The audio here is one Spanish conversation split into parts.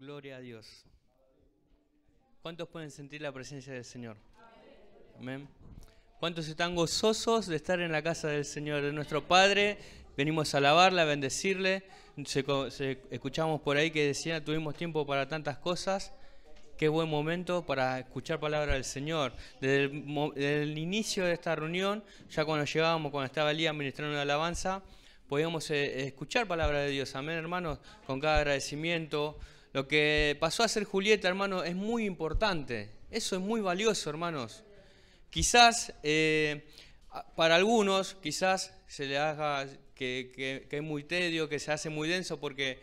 Gloria a Dios. ¿Cuántos pueden sentir la presencia del Señor? Amén. ¿Cuántos están gozosos de estar en la casa del Señor, de nuestro Padre? Venimos a alabarle, a bendecirle. escuchamos por ahí que decían, tuvimos tiempo para tantas cosas. Qué buen momento para escuchar palabra del Señor. Desde el, inicio de esta reunión, ya cuando llegábamos, cuando estaba día ministrando la alabanza, podíamos eh, escuchar palabra de Dios. Amén, hermanos, con cada agradecimiento. Lo que pasó a ser Julieta, hermano, es muy importante. Eso es muy valioso, hermanos. Quizás eh, para algunos, quizás se le haga que, es muy tedio, que se hace muy denso, porque,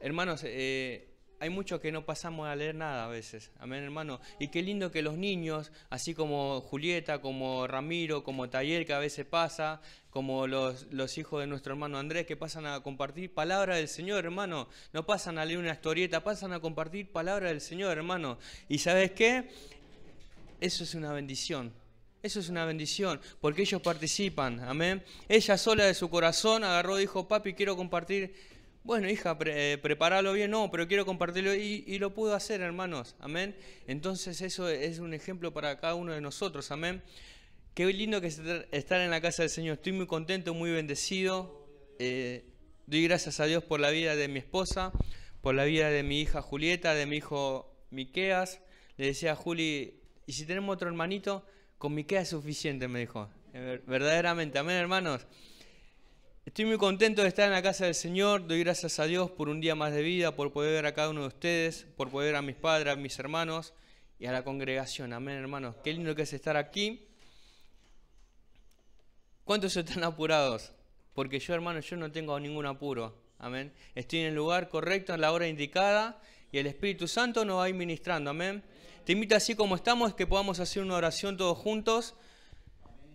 hermanos, eh, hay muchos que no pasamos a leer nada a veces. Amén, hermano. Y qué lindo que los niños, así como Julieta, como Ramiro, como Taller, que a veces pasa, como los, los hijos de nuestro hermano Andrés, que pasan a compartir palabra del Señor, hermano. No pasan a leer una historieta, pasan a compartir palabra del Señor, hermano. ¿Y sabes qué? Eso es una bendición. Eso es una bendición, porque ellos participan, amén. Ella sola de su corazón agarró y dijo, papi, quiero compartir bueno, hija, prepararlo bien, no, pero quiero compartirlo y, lo pudo hacer, hermanos, amén. Entonces eso es un ejemplo para cada uno de nosotros, amén. Qué lindo que estar en la casa del Señor, estoy muy contento, muy bendecido. Eh, doy gracias a Dios por la vida de mi esposa, por la vida de mi hija Julieta, de mi hijo Miqueas. Le decía a Juli, ¿y si tenemos otro hermanito? Con Miqueas es suficiente, me dijo. Eh, verdaderamente, amén, hermanos. Estoy muy contento de estar en la casa del Señor, doy gracias a Dios por un día más de vida, por poder ver a cada uno de ustedes, por poder ver a mis padres, a mis hermanos y a la congregación. Amén, hermanos. Qué lindo que es estar aquí. ¿Cuántos están apurados? Porque yo, hermano, yo no tengo ningún apuro. Amén. Estoy en el lugar correcto, en la hora indicada y el Espíritu Santo nos va a ir ministrando. Amén. Te invito así como estamos que podamos hacer una oración todos juntos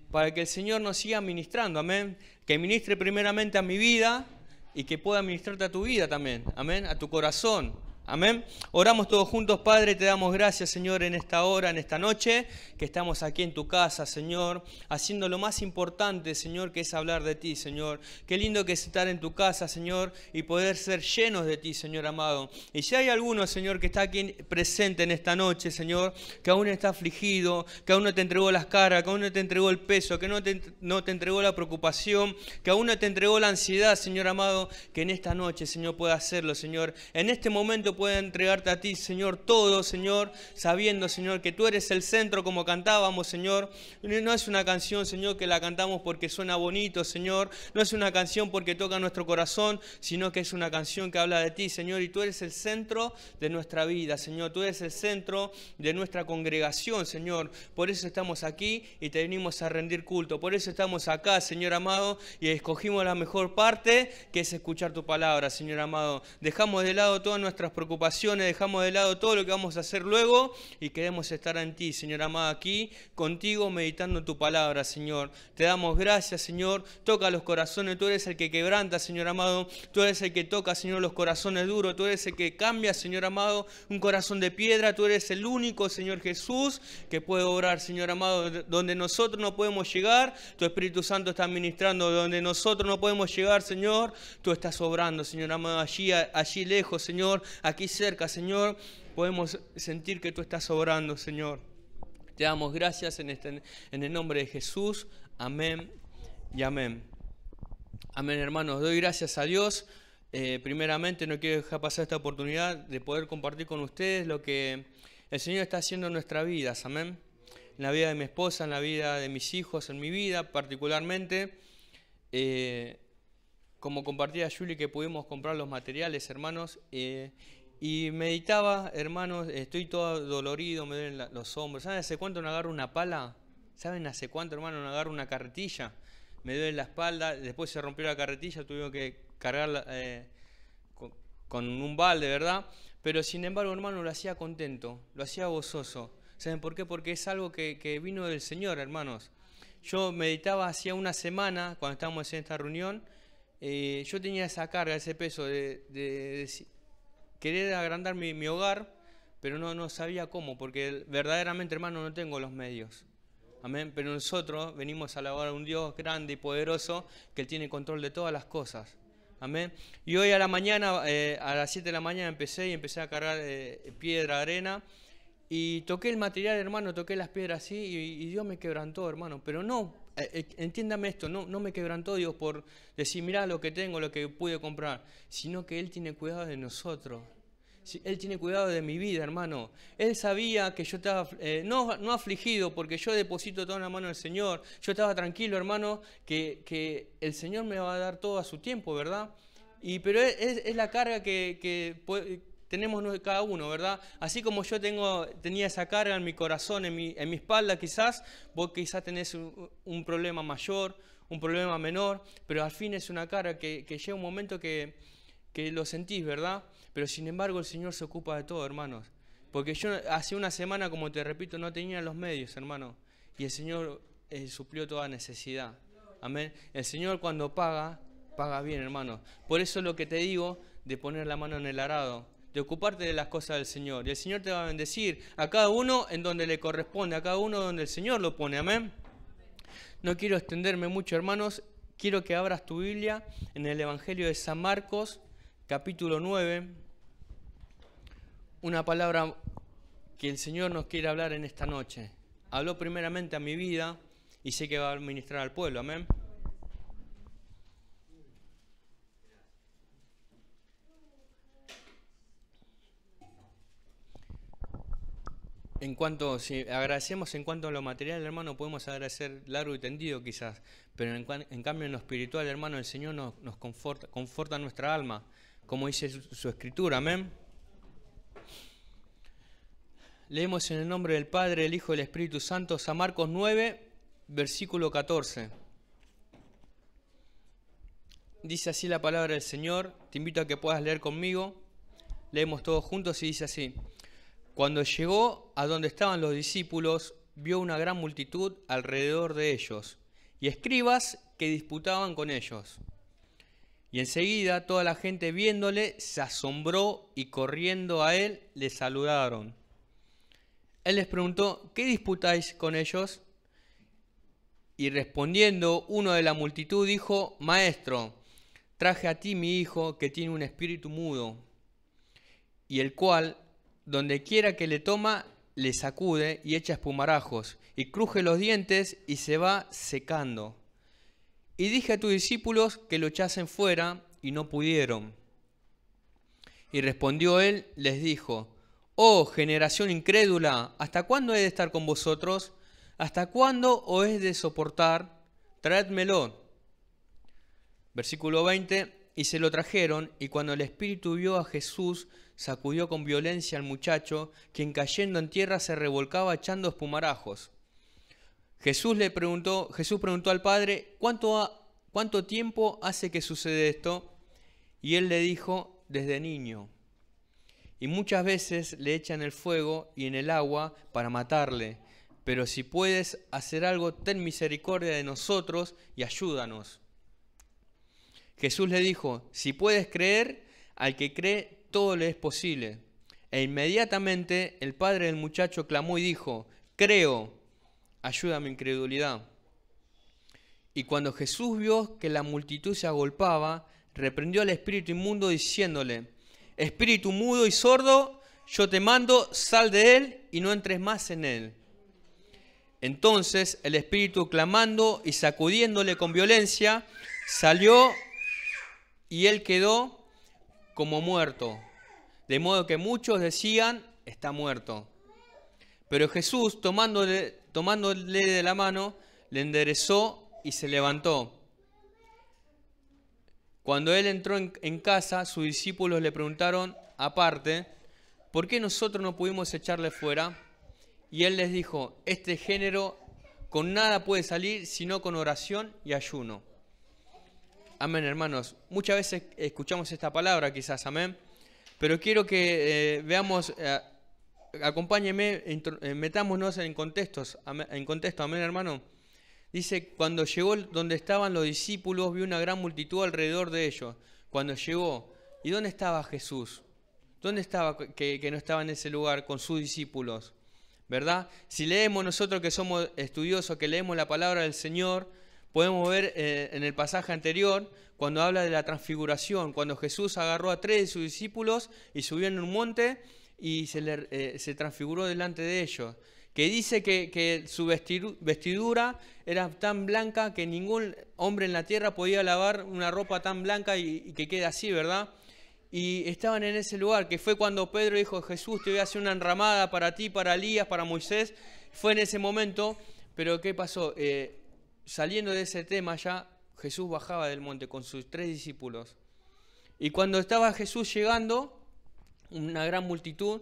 para que el Señor nos siga ministrando. Amén que ministre primeramente a mi vida y que pueda ministrarte a tu vida también, amén, a tu corazón. Amén. Oramos todos juntos, Padre, te damos gracias, Señor, en esta hora, en esta noche, que estamos aquí en tu casa, Señor, haciendo lo más importante, Señor, que es hablar de ti, Señor. Qué lindo que es estar en tu casa, Señor, y poder ser llenos de ti, Señor amado. Y si hay alguno, Señor, que está aquí presente en esta noche, Señor, que aún está afligido, que aún no te entregó las caras, que aún no te entregó el peso, que no te, no te entregó la preocupación, que aún no te entregó la ansiedad, Señor amado, que en esta noche, Señor, pueda hacerlo, Señor. En este momento pueda entregarte a ti, Señor, todo, Señor, sabiendo, Señor, que tú eres el centro como cantábamos, Señor. No es una canción, Señor, que la cantamos porque suena bonito, Señor. No es una canción porque toca nuestro corazón, sino que es una canción que habla de ti, Señor. Y tú eres el centro de nuestra vida, Señor. Tú eres el centro de nuestra congregación, Señor. Por eso estamos aquí y te venimos a rendir culto. Por eso estamos acá, Señor amado, y escogimos la mejor parte, que es escuchar tu palabra, Señor amado. Dejamos de lado todas nuestras preocupaciones, dejamos de lado todo lo que vamos a hacer luego y queremos estar en ti, Señor amado, aquí contigo meditando tu palabra, Señor. Te damos gracias, Señor. Toca los corazones, tú eres el que quebranta, Señor amado. Tú eres el que toca, Señor, los corazones duros. Tú eres el que cambia, Señor amado, un corazón de piedra. Tú eres el único, Señor Jesús, que puede obrar, Señor amado, donde nosotros no podemos llegar. Tu Espíritu Santo está ministrando donde nosotros no podemos llegar, Señor. Tú estás obrando, Señor amado, allí, allí lejos, Señor aquí cerca, Señor, podemos sentir que tú estás obrando, Señor. Te damos gracias este, en, el nombre de Jesús. Amén y amén. Amén, hermanos. Doy gracias a Dios. Eh, primeramente, no quiero dejar pasar esta oportunidad de poder compartir con ustedes lo que el Señor está haciendo en nuestras vidas. Amén. En la vida de mi esposa, en la vida de mis hijos, en mi vida particularmente. Eh, como compartía Julie, que pudimos comprar los materiales, hermanos. Eh, y meditaba, hermanos, estoy todo dolorido, me duelen los hombros. ¿Saben hace cuánto no agarro una pala? ¿Saben hace cuánto, hermano, no agarro una carretilla? Me duele la espalda, después se rompió la carretilla, tuve que cargarla eh, con, un balde, ¿verdad? Pero sin embargo, hermano, lo hacía contento, lo hacía gozoso. ¿Saben por qué? Porque es algo que, vino del Señor, hermanos. Yo meditaba hacía una semana, cuando estábamos en esta reunión, eh, yo tenía esa carga, ese peso de querer agrandar mi, hogar, pero no, no sabía cómo, porque verdaderamente, hermano, no tengo los medios. Amén. Pero nosotros venimos a alabar a un Dios grande y poderoso que tiene control de todas las cosas. Amén. Y hoy a la mañana, eh, a las 7 de la mañana empecé y empecé a cargar eh, piedra, arena. Y toqué el material, hermano, toqué las piedras así y, y Dios me quebrantó, hermano. Pero no eh, eh, entiéndame esto, no, no me quebrantó Dios por decir, mirá lo que tengo, lo que pude comprar, sino que Él tiene cuidado de nosotros. Él tiene cuidado de mi vida, hermano. Él sabía que yo estaba, eh, no, no, afligido, porque yo deposito toda la mano del Señor. Yo estaba tranquilo, hermano, que, que, el Señor me va a dar todo a su tiempo, ¿verdad? Y, pero es, es la carga que, que, tenemos cada uno, ¿verdad? Así como yo tengo, tenía esa carga en mi corazón, en mi, en mi espalda quizás, vos quizás tenés un, problema mayor, un problema menor, pero al fin es una cara que, llega un momento que, que lo sentís, ¿verdad? Pero sin embargo el Señor se ocupa de todo, hermanos. Porque yo hace una semana, como te repito, no tenía los medios, hermano. Y el Señor eh, suplió toda necesidad. Amén. El Señor cuando paga, paga bien, hermano. Por eso lo que te digo de poner la mano en el arado de ocuparte de las cosas del Señor. Y el Señor te va a bendecir a cada uno en donde le corresponde, a cada uno donde el Señor lo pone. Amén. No quiero extenderme mucho, hermanos. Quiero que abras tu Biblia en el Evangelio de San Marcos, capítulo 9. Una palabra que el Señor nos quiere hablar en esta noche. Habló primeramente a mi vida y sé que va a ministrar al pueblo. Amén. En cuanto, si agradecemos en cuanto a lo material, hermano, podemos agradecer largo y tendido quizás, pero en, cambio en lo espiritual, hermano, el Señor nos, conforta, nuestra alma, como dice su, su escritura, amén. Leemos en el nombre del Padre, el Hijo y el Espíritu Santo, San Marcos 9, versículo 14. Dice así la palabra del Señor, te invito a que puedas leer conmigo, leemos todos juntos y dice así. Cuando llegó a donde estaban los discípulos, vio una gran multitud alrededor de ellos, y escribas que disputaban con ellos. Y enseguida toda la gente viéndole se asombró y corriendo a él le saludaron. Él les preguntó, ¿qué disputáis con ellos? Y respondiendo uno de la multitud dijo, Maestro, traje a ti mi hijo que tiene un espíritu mudo, y el cual donde quiera que le toma, le sacude y echa espumarajos, y cruje los dientes y se va secando. Y dije a tus discípulos que lo echasen fuera, y no pudieron. Y respondió él, les dijo, Oh generación incrédula, ¿hasta cuándo he de estar con vosotros? ¿Hasta cuándo os he de soportar? Traédmelo. Versículo 20, y se lo trajeron, y cuando el espíritu vio a Jesús, sacudió con violencia al muchacho, quien cayendo en tierra se revolcaba echando espumarajos. Jesús le preguntó, Jesús preguntó al padre, ¿cuánto, ¿cuánto tiempo hace que sucede esto? Y él le dijo, desde niño. Y muchas veces le echan el fuego y en el agua para matarle. Pero si puedes hacer algo, ten misericordia de nosotros y ayúdanos. Jesús le dijo, si puedes creer, al que cree todo le es posible. E inmediatamente el padre del muchacho clamó y dijo, creo, ayuda mi incredulidad. Y cuando Jesús vio que la multitud se agolpaba, reprendió al espíritu inmundo diciéndole, espíritu mudo y sordo, yo te mando, sal de él y no entres más en él. Entonces el espíritu clamando y sacudiéndole con violencia, salió y él quedó como muerto. De modo que muchos decían, está muerto. Pero Jesús, tomándole, tomándole de la mano, le enderezó y se levantó. Cuando él entró en, en, casa, sus discípulos le preguntaron aparte, ¿por qué nosotros no pudimos echarle fuera? Y él les dijo, este género con nada puede salir sino con oración y ayuno. Amén, hermanos. Muchas veces escuchamos esta palabra, quizás, amén. Pero quiero que eh, veamos, acompáñenme, eh, acompáñeme, eh, metámonos en contextos, en contexto, amén, hermano. Dice, cuando llegó donde estaban los discípulos, vio una gran multitud alrededor de ellos. Cuando llegó, ¿y dónde estaba Jesús? ¿Dónde estaba que no estaba en ese lugar con sus discípulos? ¿Verdad? Si leemos nosotros que somos estudiosos, que leemos la palabra del Señor, Podemos ver eh, en el pasaje anterior, cuando habla de la transfiguración, cuando Jesús agarró a tres de sus discípulos y subió en un monte y se, le, eh, se transfiguró delante de ellos, que dice que, su vestidura era tan blanca que ningún hombre en la tierra podía lavar una ropa tan blanca y, que queda así, ¿verdad? y estaban en ese lugar, que fue cuando Pedro dijo, Jesús, te voy a hacer una enramada para ti, para Elías, para Moisés. Fue en ese momento, pero ¿qué pasó? Eh, saliendo de ese tema ya, Jesús bajaba del monte con sus tres discípulos. Y cuando estaba Jesús llegando, una gran multitud,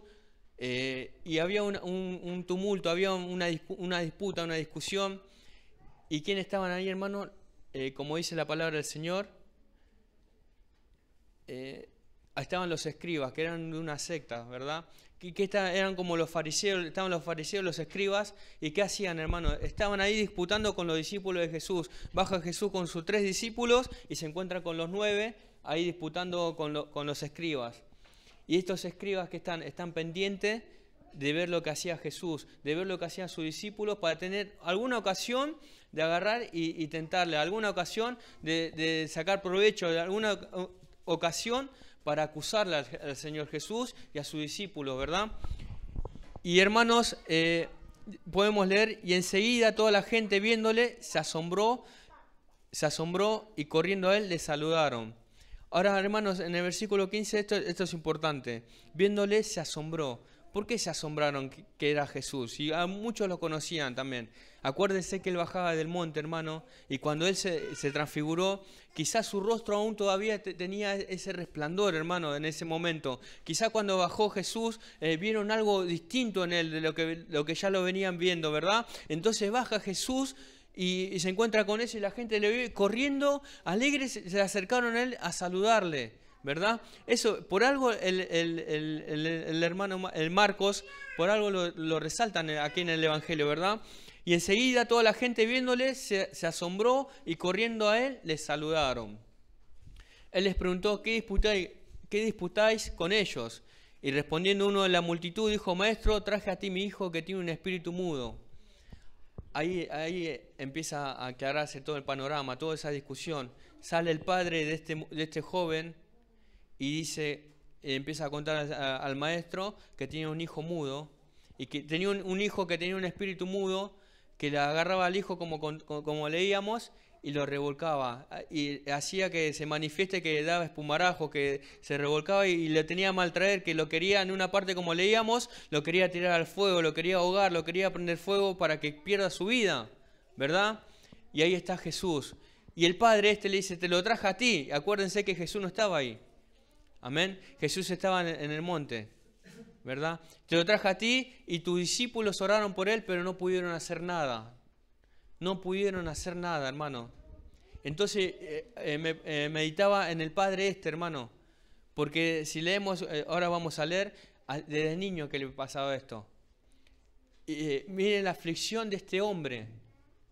eh, y había un, tumulto, había una, una, disputa, una discusión. ¿Y quiénes estaban ahí, hermano? Eh, como dice la palabra del Señor, eh, estaban los escribas, que eran de una secta, ¿verdad? ...y que estaban eran como los fariseos, estaban los fariseos, los escribas, y ¿qué hacían, hermano? Estaban ahí disputando con los discípulos de Jesús. Baja Jesús con sus tres discípulos y se encuentra con los nueve, ahí disputando con, los escribas. Y estos escribas que están, están pendientes de ver lo que hacía Jesús, de ver lo que hacían sus discípulos, para tener alguna ocasión de agarrar y, tentarle, alguna ocasión de, de sacar provecho, de alguna ocasión para acusarle al, Señor Jesús y a sus discípulos, ¿verdad? Y hermanos, eh, podemos leer, y enseguida toda la gente viéndole se asombró, se asombró y corriendo a él le saludaron. Ahora, hermanos, en el versículo 15 esto, esto es importante. Viéndole se asombró. ¿Por qué se asombraron que era Jesús? Y a muchos lo conocían también. Acuérdense que él bajaba del monte, hermano, y cuando él se, transfiguró, quizás su rostro aún todavía tenía e, ese resplandor, hermano, en ese momento. Quizás cuando bajó Jesús eh, vieron algo distinto en él de lo que, lo que ya lo venían viendo, ¿verdad? Entonces baja Jesús y, se encuentra con eso y la gente le ve corriendo, alegres, se acercaron a él a saludarle. ¿verdad? Eso, por algo el, hermano el Marcos, por algo lo, resaltan aquí en el Evangelio, ¿verdad? Y enseguida toda la gente viéndole se, asombró y corriendo a él les saludaron. Él les preguntó, ¿qué disputáis, ¿qué disputáis con ellos? Y respondiendo uno de la multitud dijo, Maestro, traje a ti mi hijo que tiene un espíritu mudo. Ahí, ahí, empieza a aclararse todo el panorama, toda esa discusión. Sale el padre de este de este joven y dice, empieza a contar al maestro que tiene un hijo mudo y que tenía un, hijo que tenía un espíritu mudo que le agarraba al hijo como, como, leíamos y lo revolcaba y hacía que se manifieste que daba espumarajo, que se revolcaba y, le tenía mal traer, que lo quería en una parte como leíamos, lo quería tirar al fuego, lo quería ahogar, lo quería prender fuego para que pierda su vida, ¿verdad? Y ahí está Jesús. Y el padre este le dice, te lo traje a ti. Acuérdense que Jesús no estaba ahí. Amén. Jesús estaba en el monte, ¿verdad? Te lo traje a ti y tus discípulos oraron por él, pero no pudieron hacer nada. No pudieron hacer nada, hermano. Entonces eh, eh, eh, meditaba en el Padre este, hermano. Porque si leemos, ahora vamos a leer, desde niño que le pasaba esto. miren la aflicción de este hombre.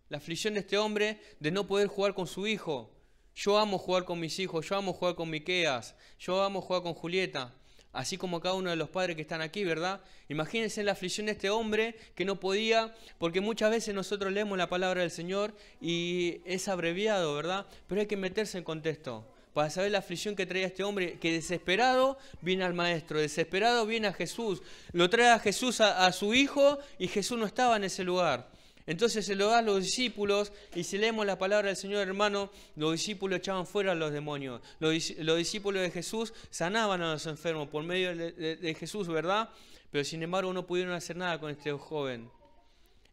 La aflicción de este hombre de no poder jugar con su hijo. Yo amo jugar con mis hijos, yo amo jugar con Miqueas, yo amo jugar con Julieta, así como cada uno de los padres que están aquí, ¿verdad? Imagínense la aflicción de este hombre que no podía, porque muchas veces nosotros leemos la palabra del Señor y es abreviado, ¿verdad? Pero hay que meterse en contexto para saber la aflicción que traía este hombre, que desesperado viene al maestro, desesperado viene a Jesús, lo trae a Jesús a, a su hijo y Jesús no estaba en ese lugar. Entonces se lo da a los discípulos y si leemos la palabra del Señor hermano, los discípulos echaban fuera a los demonios. Los, discípulos de Jesús sanaban a los enfermos por medio de, Jesús, ¿verdad? Pero sin embargo no pudieron hacer nada con este joven.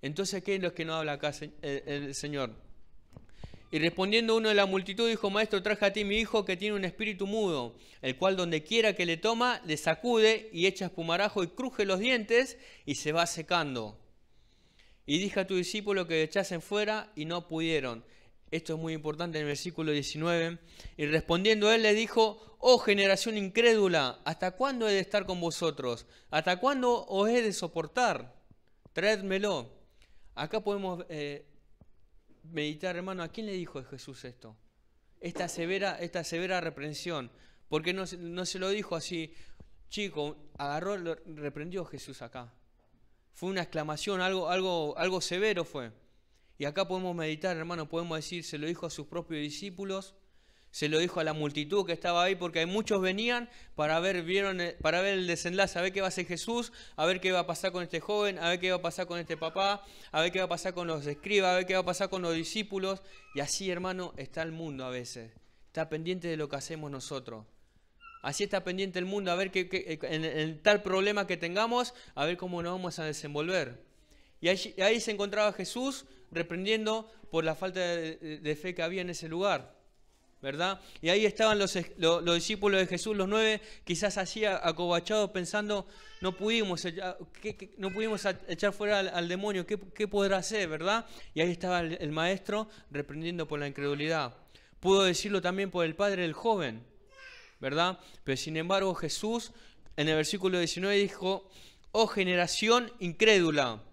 Entonces, ¿qué es lo que no habla acá el, el Señor? Y respondiendo uno de la multitud dijo, Maestro, traje a ti mi hijo que tiene un espíritu mudo, el cual donde quiera que le toma, le sacude y echa espumarajo y cruje los dientes y se va secando. Y dije a tu discípulo que echasen fuera y no pudieron. Esto es muy importante en el versículo 19. Y respondiendo él le dijo, oh generación incrédula, ¿hasta cuándo he de estar con vosotros? ¿Hasta cuándo os he de soportar? Traédmelo. Acá podemos eh, meditar, hermano, ¿a quién le dijo Jesús esto? Esta severa, esta severa reprensión. Porque qué no se lo dijo así, chico, agarró, reprendió Jesús acá. Fue una exclamación, algo, algo, algo severo fue. Y acá podemos meditar, hermano, podemos decir, se lo dijo a sus propios discípulos, se lo dijo a la multitud que estaba ahí, porque muchos venían para ver, vieron, eh, para ver el desenlace, a ver qué va a hacer Jesús, a ver qué va a pasar con este joven, a ver qué va a pasar con este papá, a ver qué va a pasar con los escribas, a ver qué va a pasar con los discípulos. Y así, hermano, está el mundo a veces. Está pendiente de lo que hacemos nosotros. Así está pendiente el mundo, a ver qué, eh, en, tal problema que tengamos, a ver cómo nos vamos a desenvolver. Y ahí se encontraba Jesús reprendiendo por la falta de, fe que había en ese lugar. ¿Verdad? Y ahí estaban los, los, discípulos de Jesús, los nueve, quizás así acobachados, pensando, no pudimos, echar, no pudimos echar fuera al, demonio, ¿qué, podrá hacer? ¿Verdad? Y ahí estaba el, el maestro reprendiendo por la incredulidad. Pudo decirlo también por el padre del joven, ¿verdad? Pero sin embargo Jesús en el versículo 19 dijo, oh generación incrédula,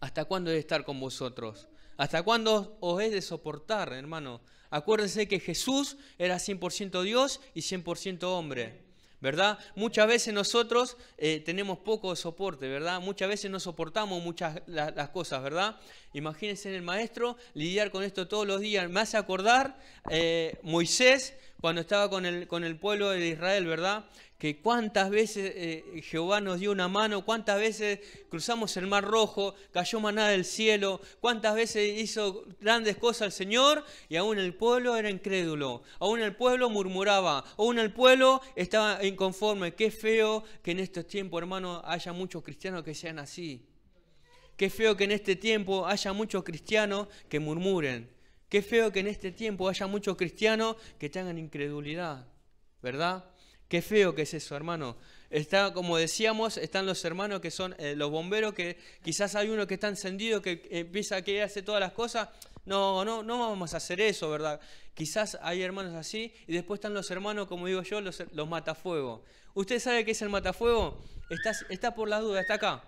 ¿hasta cuándo he de estar con vosotros? ¿Hasta cuándo os he de soportar, hermano? Acuérdense que Jesús era 100% Dios y 100% hombre. ¿verdad? Muchas veces nosotros eh, tenemos poco soporte, ¿verdad? Muchas veces no soportamos muchas las cosas, ¿verdad? Imagínense en el maestro lidiar con esto todos los días. Me hace acordar eh, Moisés cuando estaba con el, con el pueblo de Israel, ¿verdad? que cuántas veces eh, Jehová nos dio una mano, cuántas veces cruzamos el mar rojo, cayó maná del cielo, cuántas veces hizo grandes cosas el Señor y aún el pueblo era incrédulo, aún el pueblo murmuraba, aún el pueblo estaba inconforme. Qué feo que en estos tiempos, hermano, haya muchos cristianos que sean así. Qué feo que en este tiempo haya muchos cristianos que murmuren. Qué feo que en este tiempo haya muchos cristianos que tengan incredulidad, ¿verdad? Qué feo que es eso, hermano. Está, como decíamos, están los hermanos que son eh, los bomberos, que quizás hay uno que está encendido, que empieza a que hace todas las cosas. No, no, no vamos a hacer eso, ¿verdad? Quizás hay hermanos así, y después están los hermanos, como digo yo, los, matafuegos. ¿Usted sabe qué es el matafuego? Está, está por la duda, está acá.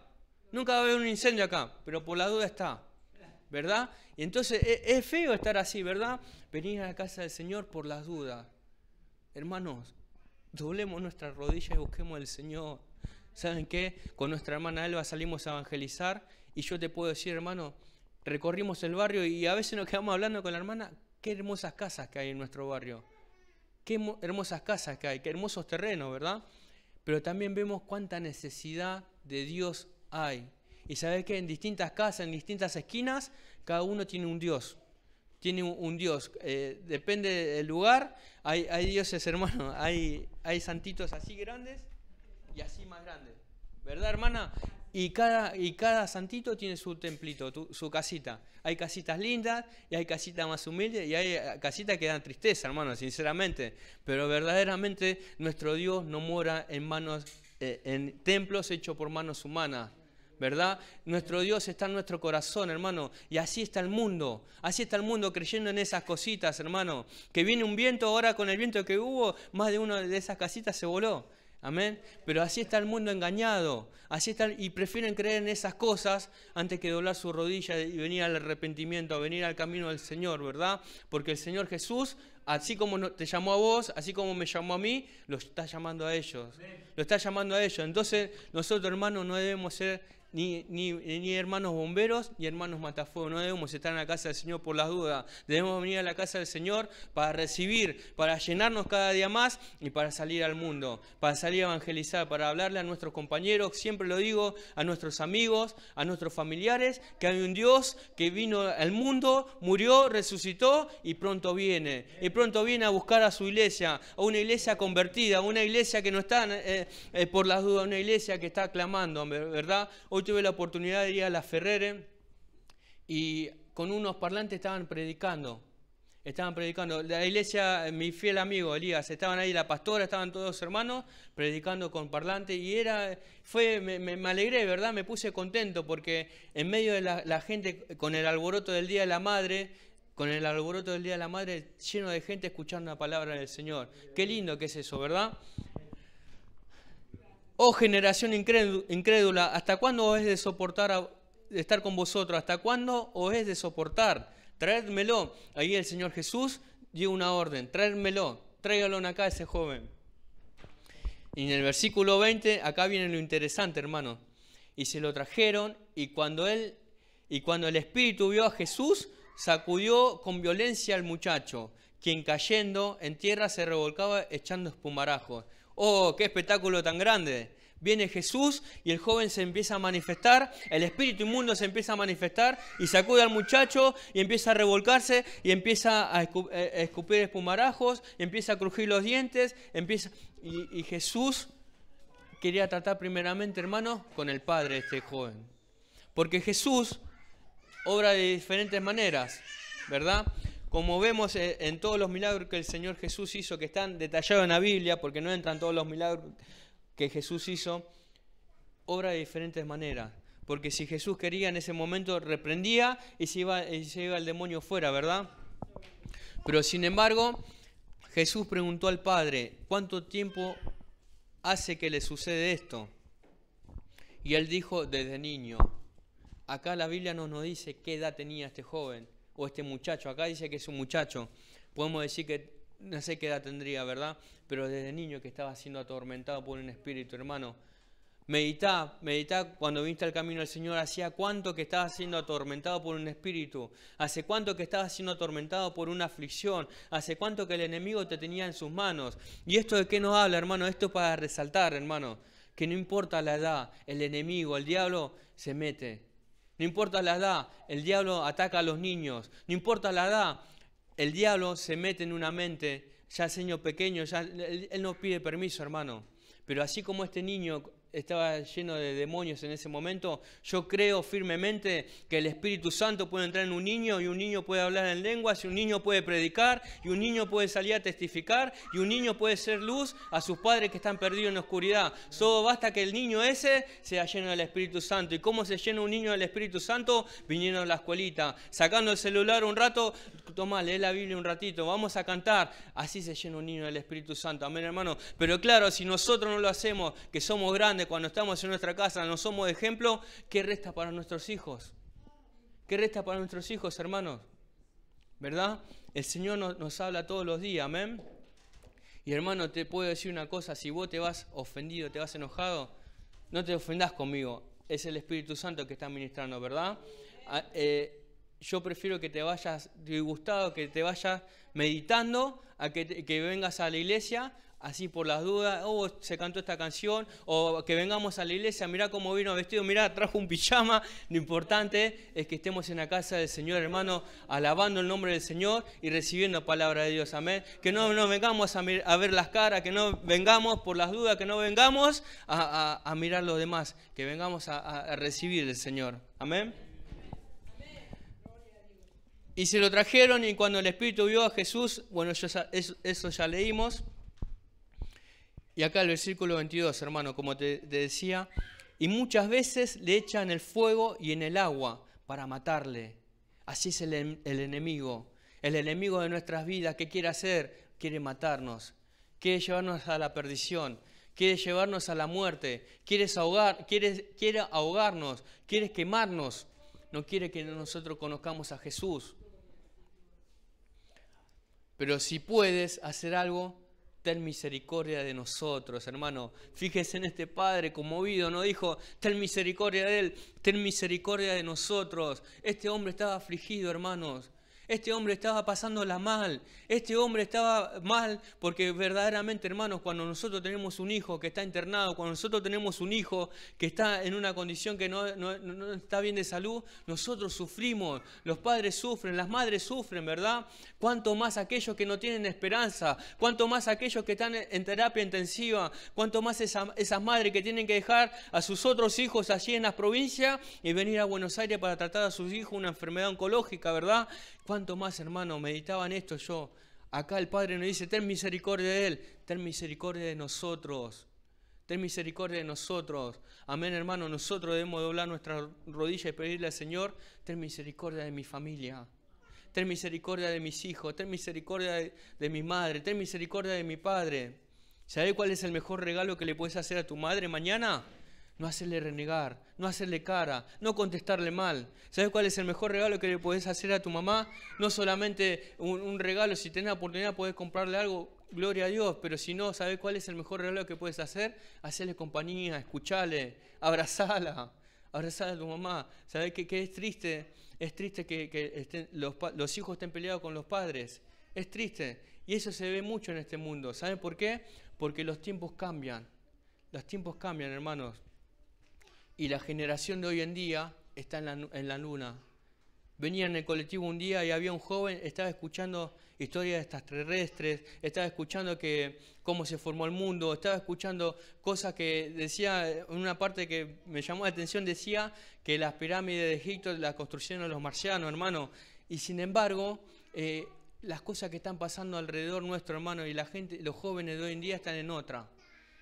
Nunca va a haber un incendio acá, pero por la duda está. ¿Verdad? Y entonces es, es feo estar así, ¿verdad? Venir a la casa del Señor por las dudas. Hermanos, doblemos nuestras rodillas y busquemos al Señor. ¿Saben qué? Con nuestra hermana Elba salimos a evangelizar y yo te puedo decir, hermano, recorrimos el barrio y a veces nos quedamos hablando con la hermana, qué hermosas casas que hay en nuestro barrio, qué hermosas casas que hay, qué hermosos terrenos, ¿verdad? Pero también vemos cuánta necesidad de Dios hay. Y sabes que en distintas casas, en distintas esquinas, cada uno tiene un Dios tiene un, Dios. Eh, depende del lugar, hay, dioses, hermano, hay, santitos así grandes y así más grandes. ¿Verdad, hermana? Y cada, y cada santito tiene su templito, su casita. Hay casitas lindas y hay casitas más humildes y hay eh, casitas que dan tristeza, hermano, sinceramente. Pero verdaderamente nuestro Dios no mora en manos, eh, en templos hechos por manos humanas. ¿verdad? Nuestro Dios está en nuestro corazón, hermano. Y así está el mundo. Así está el mundo creyendo en esas cositas, hermano. Que viene un viento, ahora con el viento que hubo, más de una de esas casitas se voló. Amén. Pero así está el mundo engañado. Así está, y prefieren creer en esas cosas antes que doblar su rodilla y venir al arrepentimiento, a venir al camino del Señor, ¿verdad? Porque el Señor Jesús, así como te llamó a vos, así como me llamó a mí, lo está llamando a ellos. Lo está llamando a ellos. Entonces, nosotros, hermano, no debemos ser ni, ni, hermanos bomberos, ni hermanos matafuego. No debemos estar en la casa del Señor por las dudas. Debemos venir a la casa del Señor para recibir, para llenarnos cada día más y para salir al mundo, para salir a evangelizar, para hablarle a nuestros compañeros, siempre lo digo, a nuestros amigos, a nuestros familiares, que hay un Dios que vino al mundo, murió, resucitó y pronto viene. Y pronto viene a buscar a su iglesia, a una iglesia convertida, a una iglesia que no está eh, eh, por las dudas, una iglesia que está clamando, ¿verdad? tuve la oportunidad de ir a la Ferrere y con unos parlantes estaban predicando. Estaban predicando. La iglesia, mi fiel amigo Elías, estaban ahí, la pastora, estaban todos hermanos predicando con parlantes. Y era, fue, me, alegré, ¿verdad? Me puse contento porque en medio de la, gente, con el alboroto del Día de la Madre, con el alboroto del Día de la Madre, lleno de gente escuchando la palabra del Señor. Qué lindo que es eso, ¿verdad? Oh generación incrédula, ¿hasta cuándo os es de soportar estar con vosotros? ¿Hasta cuándo os es de soportar? Traédmelo. Ahí el Señor Jesús dio una orden, traédmelo, tráigalo acá a ese joven. Y en el versículo 20, acá viene lo interesante, hermano. Y se lo trajeron y cuando él y cuando el espíritu vio a Jesús, sacudió con violencia al muchacho, quien cayendo en tierra se revolcaba echando espumarajos. ¡Oh, qué espectáculo tan grande! Viene Jesús y el joven se empieza a manifestar, el espíritu inmundo se empieza a manifestar y sacude al muchacho y empieza a revolcarse y empieza a eh, eh, escupir espumarajos, y empieza a crujir los dientes, empieza... Y, y Jesús quería tratar primeramente, hermano, con el padre de este joven. Porque Jesús obra de diferentes maneras, ¿verdad? como vemos eh, en todos los milagros que el Señor Jesús hizo, que están detallados en la Biblia, porque no entran todos los milagros que Jesús hizo, obra de diferentes maneras. Porque si Jesús quería en ese momento, reprendía y se iba, y el demonio fuera, ¿verdad? Pero sin embargo, Jesús preguntó al Padre, ¿cuánto tiempo hace que le sucede esto? Y él dijo, desde niño. Acá la Biblia nos dice qué edad tenía este joven o este muchacho. Acá dice que es un muchacho. Podemos decir que no sé qué edad tendría, ¿verdad? Pero desde niño que estaba siendo atormentado por un espíritu, hermano. medita meditá cuando viste al camino del Señor, hacía cuánto que estaba siendo atormentado por un espíritu, hace cuánto que estaba siendo atormentado por una aflicción, hace cuánto que el enemigo te tenía en sus manos. ¿Y esto de qué nos habla, hermano? Esto es para resaltar, hermano, que no importa la edad, el enemigo, el diablo se mete no importa la edad, el diablo ataca a los niños. No importa la edad, el diablo se mete en una mente, ya es niño pequeño, ya, él no pide permiso, hermano. Pero así como este niño estaba lleno de demonios en ese momento. Yo creo firmemente que el Espíritu Santo puede entrar en un niño y un niño puede hablar en lenguas y un niño puede predicar y un niño puede salir a testificar y un niño puede ser luz a sus padres que están perdidos en la oscuridad. Solo basta que el niño ese sea lleno del Espíritu Santo. ¿Y cómo se llena un niño del Espíritu Santo? Viniendo a la escuelita, sacando el celular un rato, toma, lee la Biblia un ratito, vamos a cantar. Así se llena un niño del Espíritu Santo. Amén, hermano. Pero claro, si nosotros no lo hacemos, que somos grandes, cuando estamos en nuestra casa, no somos ejemplo, ¿qué resta para nuestros hijos? ¿Qué resta para nuestros hijos, hermanos? ¿Verdad? El Señor nos, habla todos los días, amén. Y hermano, te puedo decir una cosa, si vos te vas ofendido, te vas enojado, no te ofendas conmigo, es el Espíritu Santo que está ministrando, ¿verdad? Ah, eh, yo prefiero que te vayas disgustado, que te vayas meditando, a que, que vengas a la iglesia así por las dudas, oh, se cantó esta canción, o que vengamos a la iglesia, mirá cómo vino vestido, mirá, trajo un pijama. Lo importante es que estemos en la casa del Señor, hermano, alabando el nombre del Señor y recibiendo palabra de Dios, amén. Que no, no vengamos a, ver las caras, que no vengamos por las dudas, que no vengamos a, mirar los demás, que vengamos a, recibir el Señor, amén. Y se lo trajeron y cuando el Espíritu vio a Jesús, bueno, eso ya leímos, y acá el versículo 22, hermano, como te, decía, y muchas veces le echan el fuego y en el agua para matarle. Así es el, enemigo, el enemigo de nuestras vidas. ¿Qué quiere hacer? Quiere matarnos, quiere llevarnos a la perdición, quiere llevarnos a la muerte, quiere, ahogar, quiere ahogarnos, quiere quemarnos, no quiere que nosotros conozcamos a Jesús. Pero si puedes hacer algo, ten misericordia de nosotros, hermano. Fíjese en este Padre conmovido, no dijo, ten misericordia de Él, ten misericordia de nosotros. Este hombre estaba afligido, hermanos. Este hombre estaba pasándola mal. Este hombre estaba mal porque verdaderamente, hermanos, cuando nosotros tenemos un hijo que está internado, cuando nosotros tenemos un hijo que está en una condición que no, está bien de salud, nosotros sufrimos. Los padres sufren, las madres sufren, ¿verdad? Cuanto más aquellos que no tienen esperanza, cuanto más aquellos que están en terapia intensiva, cuanto más esas madres que tienen que dejar a sus otros hijos allí en las provincias y venir a Buenos Aires para tratar a sus hijos una enfermedad oncológica, ¿verdad? ¿Cuánto más, hermano? Meditaba en esto yo. Acá el Padre nos dice, ten misericordia de Él, ten misericordia de nosotros. Ten misericordia de nosotros. Amén, hermano. Nosotros debemos doblar nuestras rodillas y pedirle al Señor, ten misericordia de mi familia. Ten misericordia de mis hijos. Ten misericordia de, mi madre. Ten misericordia de mi padre. ¿Sabe cuál es el mejor regalo que le puedes hacer a tu madre mañana? No hacerle renegar, no hacerle cara, no contestarle mal. ¿Sabes cuál es el mejor regalo que le puedes hacer a tu mamá? No solamente un, regalo, si tienes la oportunidad puedes comprarle algo, gloria a Dios, pero si no, ¿sabes cuál es el mejor regalo que puedes hacer? Hacerle compañía, escucharle, abrazarla abrazarla a tu mamá. ¿Sabes qué, es triste? Es triste que, estén, los, hijos estén peleados con los padres. Es triste. Y eso se ve mucho en este mundo. ¿Sabes por qué? Porque los tiempos cambian. Los tiempos cambian, hermanos. Y la generación de hoy en día está en la, en la luna. Venía en el colectivo un día y había un joven, estaba escuchando historias de extraterrestres, estaba escuchando que, cómo se formó el mundo, estaba escuchando cosas que decía, en una parte que me llamó la atención, decía que las pirámides de Egipto las construyeron los marcianos, hermano. Y sin embargo, eh, las cosas que están pasando alrededor nuestro, hermano, y la gente, los jóvenes de hoy en día están en otra.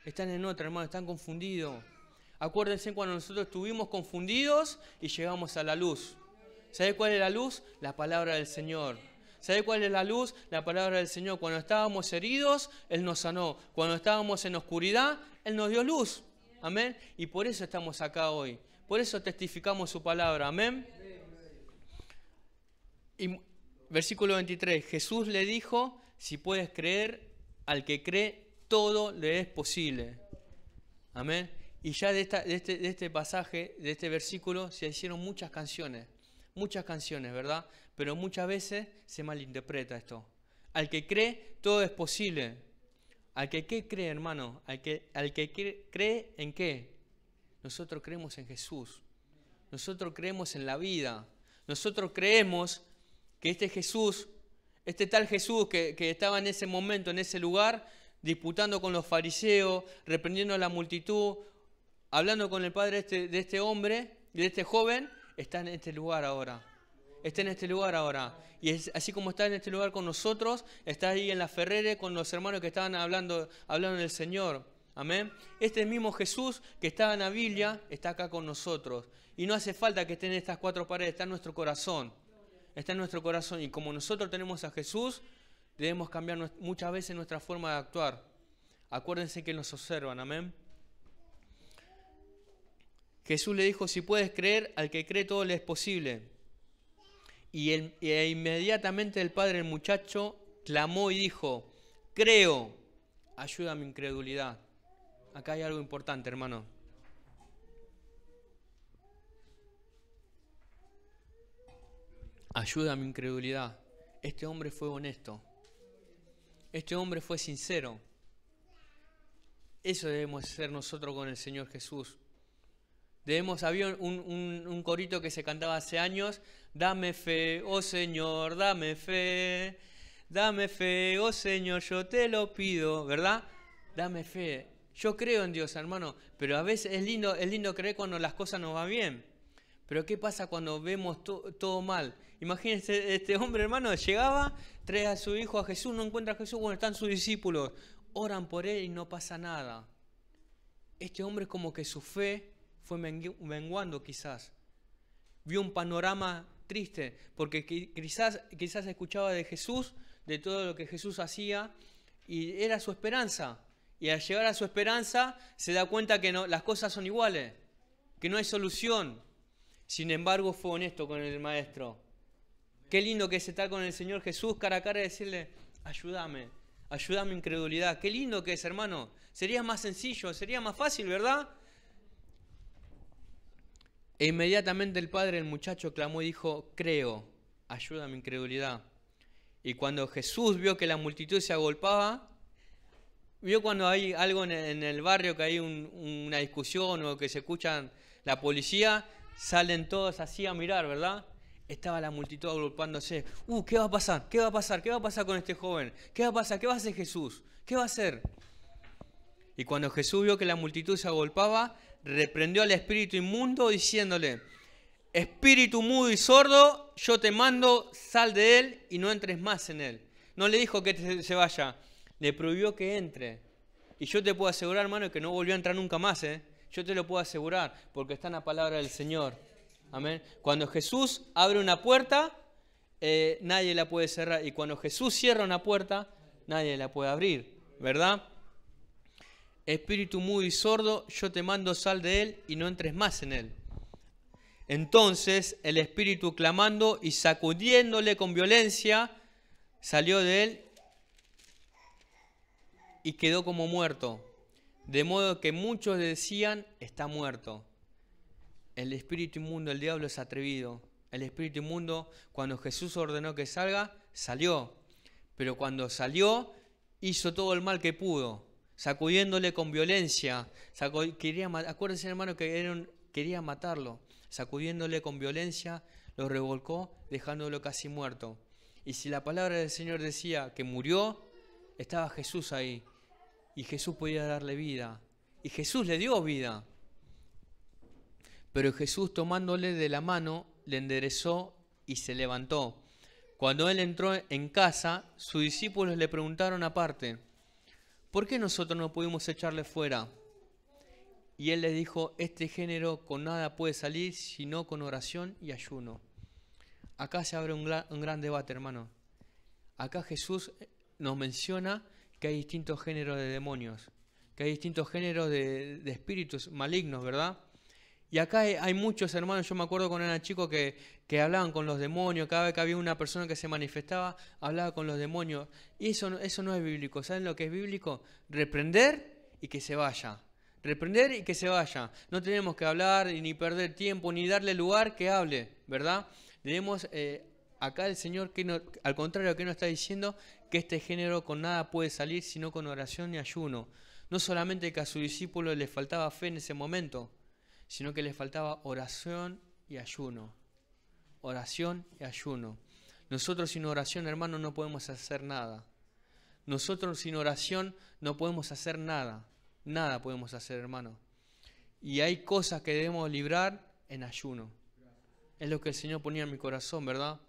Están en otra, hermano, están confundidos. Acuérdense cuando nosotros estuvimos confundidos y llegamos a la luz. ¿Sabe cuál es la luz? La palabra del Señor. ¿Sabe cuál es la luz? La palabra del Señor. Cuando estábamos heridos, Él nos sanó. Cuando estábamos en oscuridad, Él nos dio luz. Amén. Y por eso estamos acá hoy. Por eso testificamos su palabra. Amén. versículo 23. Jesús le dijo, si puedes creer, al que cree, todo le es posible. Amén. Y ya este, de, este, pasaje, de este versículo, se hicieron muchas canciones, muchas canciones, ¿verdad? Pero muchas veces se malinterpreta esto. Al que cree, todo es posible. Al que ¿qué cree, hermano, al que, al que cree, en qué. Nosotros creemos en Jesús. Nosotros creemos en la vida. Nosotros creemos que este Jesús, este tal Jesús que estaba en ese momento, en ese lugar, disputando con los fariseos, reprendiendo a la multitud, hablando con el padre este, de este hombre, de este joven, está en este lugar ahora. Está en este lugar ahora. Y es, así como está en este lugar con nosotros, está ahí en la Ferrere con los hermanos que estaban hablando, hablando del Señor. Amén. Este mismo Jesús que estaba en la Biblia está acá con nosotros. Y no hace falta que esté en estas cuatro paredes, está en nuestro corazón. Está en nuestro corazón. Y como nosotros tenemos a Jesús, debemos cambiar muchas veces nuestra forma de actuar. Acuérdense que nos observan. Amén. Jesús le dijo, si puedes creer, al que cree todo le es posible. Y, e inmediatamente el padre el muchacho clamó y dijo, creo, ayuda a mi incredulidad. Acá hay algo importante, hermano. Ayuda a mi incredulidad. Este hombre fue honesto. Este hombre fue sincero. Eso debemos hacer nosotros con el Señor Jesús. Leemos, había un, corito que se cantaba hace años, dame fe, oh Señor, dame fe, dame fe, oh Señor, yo te lo pido, ¿verdad? Dame fe. Yo creo en Dios, hermano, pero a veces es lindo, es lindo creer cuando las cosas no van bien. Pero ¿qué pasa cuando vemos todo mal? Imagínense, este hombre, hermano, llegaba, trae a su hijo a Jesús, no encuentra a Jesús, bueno, están sus discípulos, oran por él y no pasa nada. Este hombre es como que su fe fue menguando quizás. Vio un panorama triste, porque quizás, quizás escuchaba de Jesús, de todo lo que Jesús hacía, y era su esperanza. Y al llegar a su esperanza se da cuenta que no, las cosas son iguales, que no hay solución. Sin embargo, fue honesto con el maestro. Qué lindo que es estar con el Señor Jesús cara a cara y decirle, ayúdame, ayúdame incredulidad. Qué lindo que es, hermano. Sería más sencillo, sería más fácil, ¿verdad? E inmediatamente el padre el muchacho clamó y dijo, creo, ayuda a mi incredulidad. Y cuando Jesús vio que la multitud se agolpaba, vio cuando hay algo en el barrio, que hay una discusión o que se escucha la policía, salen todos así a mirar, ¿verdad? Estaba la multitud agolpándose. Uh, ¿qué va a pasar? ¿Qué va a pasar? ¿Qué va a pasar con este joven? ¿Qué va a pasar? ¿Qué va a hacer Jesús? ¿Qué va a hacer? Y cuando Jesús vio que la multitud se agolpaba, reprendió al espíritu inmundo diciéndole, espíritu mudo y sordo, yo te mando, sal de él y no entres más en él. No le dijo que se vaya, le prohibió que entre. Y yo te puedo asegurar, hermano, que no volvió a entrar nunca más. ¿eh? Yo te lo puedo asegurar, porque está en la palabra del Señor. Amén. Cuando Jesús abre una puerta, eh, nadie la puede cerrar. Y cuando Jesús cierra una puerta, nadie la puede abrir. ¿Verdad? espíritu mudo y sordo, yo te mando sal de él y no entres más en él. Entonces el espíritu clamando y sacudiéndole con violencia, salió de él y quedó como muerto. De modo que muchos decían, está muerto. El espíritu inmundo, el diablo es atrevido. El espíritu inmundo, cuando Jesús ordenó que salga, salió. Pero cuando salió, hizo todo el mal que pudo sacudiéndole con violencia. quería, acuérdense, hermano, que quería matarlo. Sacudiéndole con violencia, lo revolcó, dejándolo casi muerto. Y si la palabra del Señor decía que murió, estaba Jesús ahí. Y Jesús podía darle vida. Y Jesús le dio vida. Pero Jesús tomándole de la mano, le enderezó y se levantó. Cuando él entró en casa, sus discípulos le preguntaron aparte, ¿por qué nosotros no pudimos echarle fuera? Y él les dijo, este género con nada puede salir sino con oración y ayuno. Acá se abre un, gran debate, hermano. Acá Jesús eh, nos menciona que hay distintos géneros de demonios, que hay distintos géneros de espíritus malignos, ¿verdad? Y acá hay, muchos hermanos, yo me acuerdo cuando era chico que, que, hablaban con los demonios, cada vez que había una persona que se manifestaba, hablaba con los demonios. Y eso, eso no es bíblico. ¿Saben lo que es bíblico? Reprender y que se vaya. Reprender y que se vaya. No tenemos que hablar ni perder tiempo, ni darle lugar que hable, ¿verdad? Tenemos eh, acá el Señor, que no, al contrario, que nos está diciendo que este género con nada puede salir sino con oración y ayuno. No solamente que a su discípulo le faltaba fe en ese momento, sino que le faltaba oración y ayuno. Oración y ayuno. Nosotros sin oración, hermano, no podemos hacer nada. Nosotros sin oración no podemos hacer nada. Nada podemos hacer, hermano. Y hay cosas que debemos librar en ayuno. Es lo que el Señor ponía en mi corazón, ¿verdad?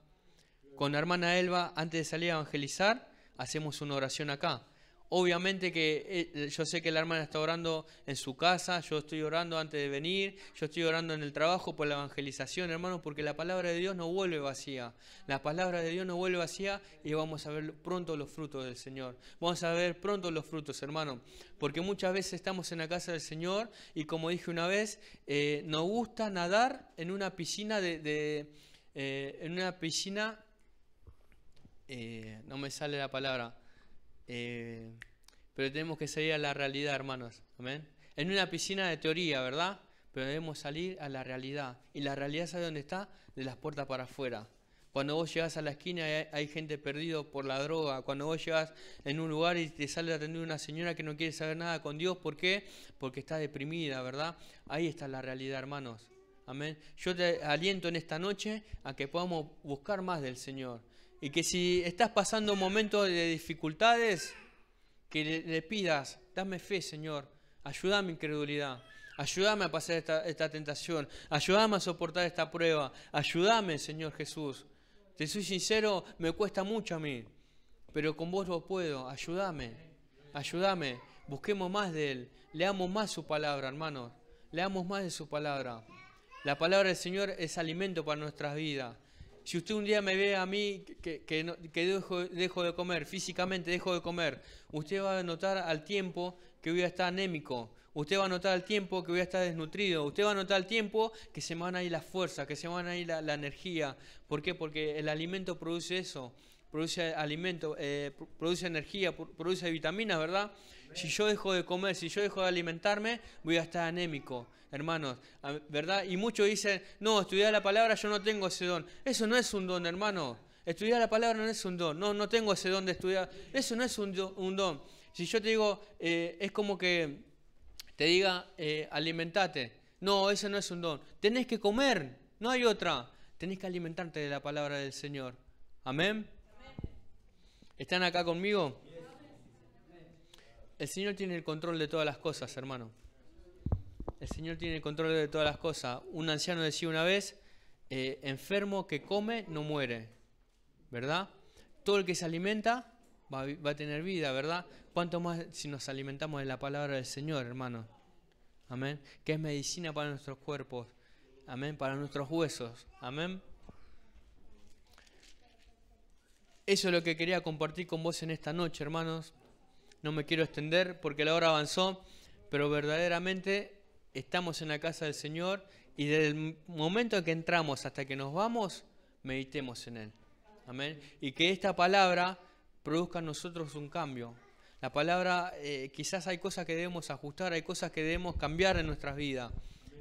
Con la hermana Elba, antes de salir a evangelizar, hacemos una oración acá. Obviamente que eh, yo sé que la hermana está orando en su casa, yo estoy orando antes de venir, yo estoy orando en el trabajo por la evangelización, hermano, porque la palabra de Dios no vuelve vacía. La palabra de Dios no vuelve vacía y vamos a ver pronto los frutos del Señor. Vamos a ver pronto los frutos, hermano, porque muchas veces estamos en la casa del Señor y como dije una vez, eh, nos gusta nadar en una piscina de... Eh, en una piscina... no me sale la palabra eh, pero tenemos que salir a la realidad, hermanos. Amén. En una piscina de teoría, ¿verdad? Pero debemos salir a la realidad. Y la realidad sabe dónde está, de las puertas para afuera. Cuando vos llegas a la esquina hay, gente perdida por la droga. Cuando vos llegas en un lugar y te sale a atender una señora que no quiere saber nada con Dios, ¿por qué? Porque está deprimida, ¿verdad? Ahí está la realidad, hermanos. Amén. Yo te aliento en esta noche a que podamos buscar más del Señor, y que si estás pasando un momento de dificultades, que le, pidas, dame fe, Señor, ayúdame incredulidad, ayúdame a pasar esta, tentación, ayúdame a soportar esta prueba, ayúdame, Señor Jesús. Te soy sincero, me cuesta mucho a mí, pero con vos lo puedo, ayúdame, ayúdame, busquemos más de Él, leamos más su palabra, hermanos, leamos más de su palabra. La palabra del Señor es alimento para nuestras vidas si usted un día me ve a mí que, que, dejo, de comer, físicamente dejo de comer, usted va a notar al tiempo que voy a estar anémico, usted va a notar al tiempo que voy a estar desnutrido, usted va a notar al tiempo que se me van a ir las fuerzas, que se me van a ir la, energía. ¿Por qué? Porque el alimento produce eso, produce alimento, eh, produce energía, produce vitaminas, ¿verdad? Si yo dejo de comer, si yo dejo de alimentarme, voy a estar anémico hermanos, ¿verdad? Y muchos dicen, no, estudiar la palabra yo no tengo ese don. Eso no es un don, hermano. Estudiar la palabra no es un don. No, no tengo ese don de estudiar. Eso no es un, don. Si yo te digo, eh, es como que te diga, eh, alimentate. No, eso no es un don. Tenés que comer, no hay otra. Tenés que alimentarte de la palabra del Señor. Amén. ¿Están acá conmigo? El Señor tiene el control de todas las cosas, hermano. El Señor tiene el control de todas las cosas. Un anciano decía una vez, eh, enfermo que come no muere, ¿verdad? Todo el que se alimenta va, va a tener vida, ¿verdad? ¿Cuánto más si nos alimentamos de la palabra del Señor, hermano? Amén. Que es medicina para nuestros cuerpos. Amén. Para nuestros huesos. Amén. Eso es lo que quería compartir con vos en esta noche, hermanos. No me quiero extender porque la hora avanzó, pero verdaderamente estamos en la casa del Señor y desde el momento en que entramos hasta que nos vamos, meditemos en Él. Amén. Y que esta palabra produzca en nosotros un cambio. La palabra, eh, quizás hay cosas que debemos ajustar, hay cosas que debemos cambiar en nuestras vidas.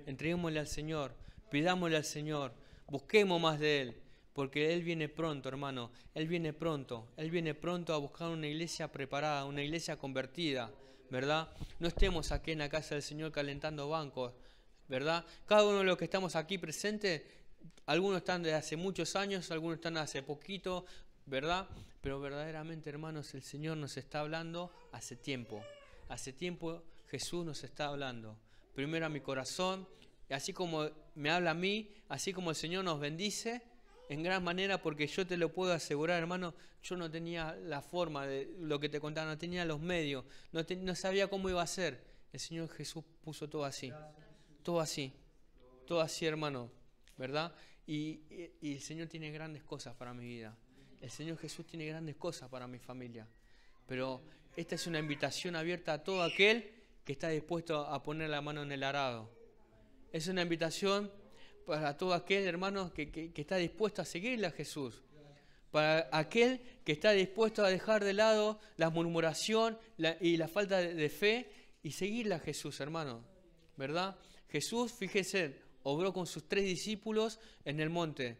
Entreguémosle al Señor, pidámosle al Señor, busquemos más de Él, porque Él viene pronto, hermano. Él viene pronto, Él viene pronto a buscar una iglesia preparada, una iglesia convertida ¿verdad? No estemos aquí en la casa del Señor calentando bancos, ¿verdad? Cada uno de los que estamos aquí presentes, algunos están desde hace muchos años, algunos están hace poquito, ¿verdad? Pero verdaderamente, hermanos, el Señor nos está hablando hace tiempo. Hace tiempo Jesús nos está hablando. Primero a mi corazón, así como me habla a mí, así como el Señor nos bendice, en gran manera porque yo te lo puedo asegurar, hermano, yo no tenía la forma de lo que te contaba, no tenía los medios, no, sabía cómo iba a ser. El Señor Jesús puso todo así, todo así, todo así, hermano, ¿verdad? Y, y el Señor tiene grandes cosas para mi vida. El Señor Jesús tiene grandes cosas para mi familia. Pero esta es una invitación abierta a todo aquel que está dispuesto a poner la mano en el arado. Es una invitación para todo aquel hermano que, está dispuesto a seguirle a Jesús, para aquel que está dispuesto a dejar de lado la murmuración y la falta de, fe y seguirle a Jesús, hermano, ¿verdad? Jesús, fíjese obró con sus tres discípulos en el monte.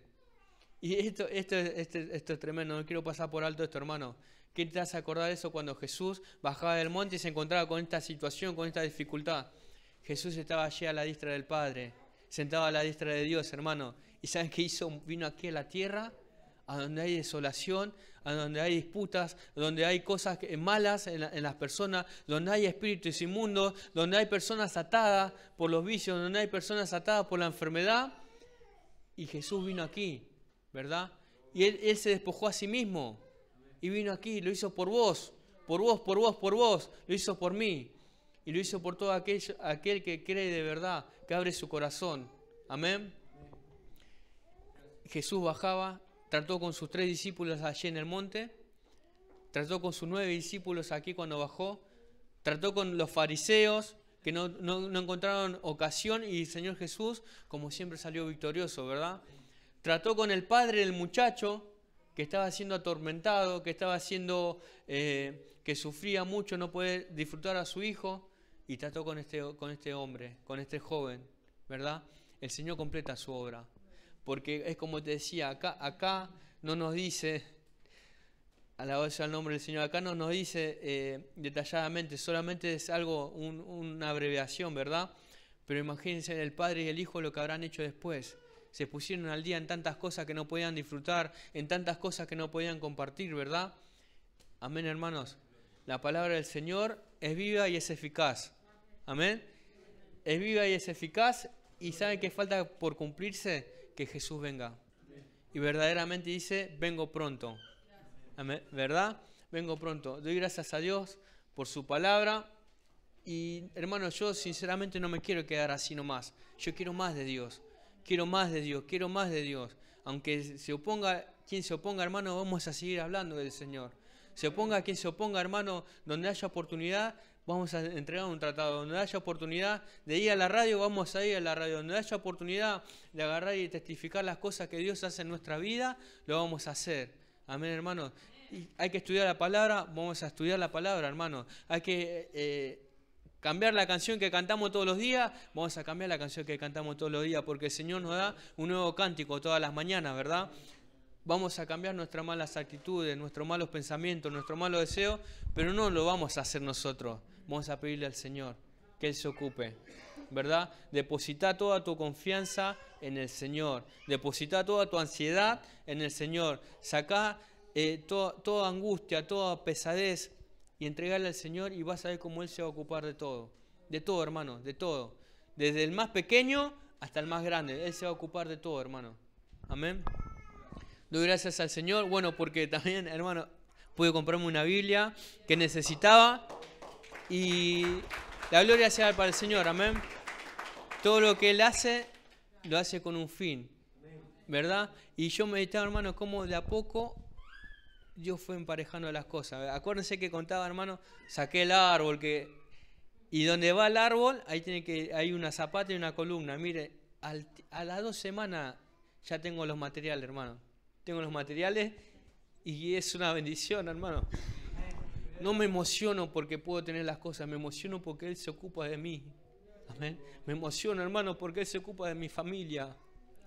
Y esto, esto, esto, es tremendo, no quiero pasar por alto esto, hermano. ¿Qué te hace acordar eso cuando Jesús bajaba del monte y se encontraba con esta situación, con esta dificultad? Jesús estaba allí a la distra del Padre sentado a la diestra de Dios, hermano. ¿Y saben qué hizo? Vino aquí a la tierra, a donde hay desolación, a donde hay disputas, donde hay cosas malas en, las personas, donde hay espíritus inmundos, donde hay personas atadas por los vicios, donde hay personas atadas por la enfermedad. Y Jesús vino aquí, ¿verdad? Y él, él se despojó a sí mismo. Y vino aquí, lo hizo por vos, por vos, por vos, por vos, lo hizo por mí. Y lo hizo por todo aquel, aquel que cree de verdad que abre su corazón. Amén. Jesús bajaba, trató con sus tres discípulos allí en el monte, trató con sus nueve discípulos aquí cuando bajó, trató con los fariseos que no, encontraron ocasión y el Señor Jesús, como siempre, salió victorioso, ¿verdad? Trató con el padre del muchacho, que estaba siendo atormentado, que estaba siendo, eh, que sufría mucho, no puede disfrutar a su hijo y trató con este, con este hombre, con este joven, ¿verdad? El Señor completa su obra. Porque es como te decía, acá, acá no nos dice, alabado sea el nombre del Señor, acá no nos dice eh, detalladamente, solamente es algo, una abreviación, ¿verdad? Pero imagínense el Padre y el Hijo lo que habrán hecho después. Se pusieron al día en tantas cosas que no podían disfrutar, en tantas cosas que no podían compartir, ¿verdad? Amén, hermanos. La palabra del Señor es viva y es eficaz Amén. Es viva y es eficaz y sabe que falta por cumplirse que Jesús venga. Y verdaderamente dice, vengo pronto. ¿Verdad? Vengo pronto. Doy gracias a Dios por su palabra. Y hermano, yo sinceramente no me quiero quedar así nomás. Yo quiero más de Dios. Quiero más de Dios. Quiero más de Dios. Aunque se oponga quien se oponga, hermano, vamos a seguir hablando del Señor. Se oponga quien se oponga, hermano, donde haya oportunidad, vamos a entregar un tratado. Donde haya oportunidad de ir a la radio, vamos a ir a la radio. Donde haya oportunidad de agarrar y testificar las cosas que Dios hace en nuestra vida, lo vamos a hacer. Amén, hermanos. hay que estudiar la palabra, vamos a estudiar la palabra, hermano Hay que eh, cambiar la canción que cantamos todos los días, vamos a cambiar la canción que cantamos todos los días, porque el Señor nos da un nuevo cántico todas las mañanas, ¿verdad? Vamos a cambiar nuestras malas actitudes, nuestros malos pensamientos, nuestros malos deseos, pero no lo vamos a hacer nosotros. Vamos a pedirle al Señor que Él se ocupe, ¿verdad? Deposita toda tu confianza en el Señor, deposita toda tu ansiedad en el Señor, saca eh, toda angustia, toda pesadez y entregarle al Señor y vas a ver cómo Él se va a ocupar de todo, de todo hermano, de todo, desde el más pequeño hasta el más grande, Él se va a ocupar de todo hermano, amén. Doy gracias al Señor, bueno, porque también hermano, pude comprarme una Biblia que necesitaba. Y la gloria sea para el Señor, amén. Todo lo que Él hace, lo hace con un fin, ¿verdad? Y yo meditaba, hermano, cómo de a poco Dios fue emparejando las cosas. Acuérdense que contaba, hermano, saqué el árbol, que... Y donde va el árbol, ahí tiene que, hay una zapata y una columna. Mire, a las dos semanas ya tengo los materiales, hermano. Tengo los materiales y es una bendición, hermano. No me emociono porque puedo tener las cosas, me emociono porque Él se ocupa de mí. Amén. Me emociono, hermano, porque Él se ocupa de mi familia.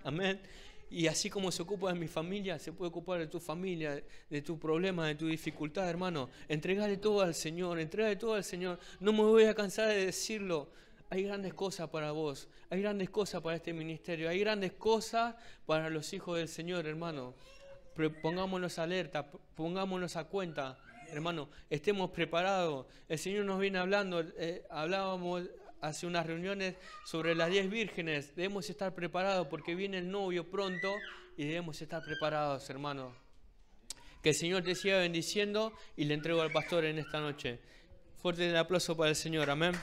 Amén. Y así como se ocupa de mi familia, se puede ocupar de tu familia, de tu problema, de tu dificultad, hermano. Entregale todo al Señor, entregale todo al Señor. No me voy a cansar de decirlo. Hay grandes cosas para vos, hay grandes cosas para este ministerio, hay grandes cosas para los hijos del Señor, hermano. pongámonos alerta, pongámonos a cuenta hermano, estemos preparados. El Señor nos viene hablando, eh, hablábamos hace unas reuniones sobre las diez vírgenes. Debemos estar preparados porque viene el novio pronto y debemos estar preparados, hermano. Que el Señor te siga bendiciendo y le entrego al pastor en esta noche. Fuerte el aplauso para el Señor, amén.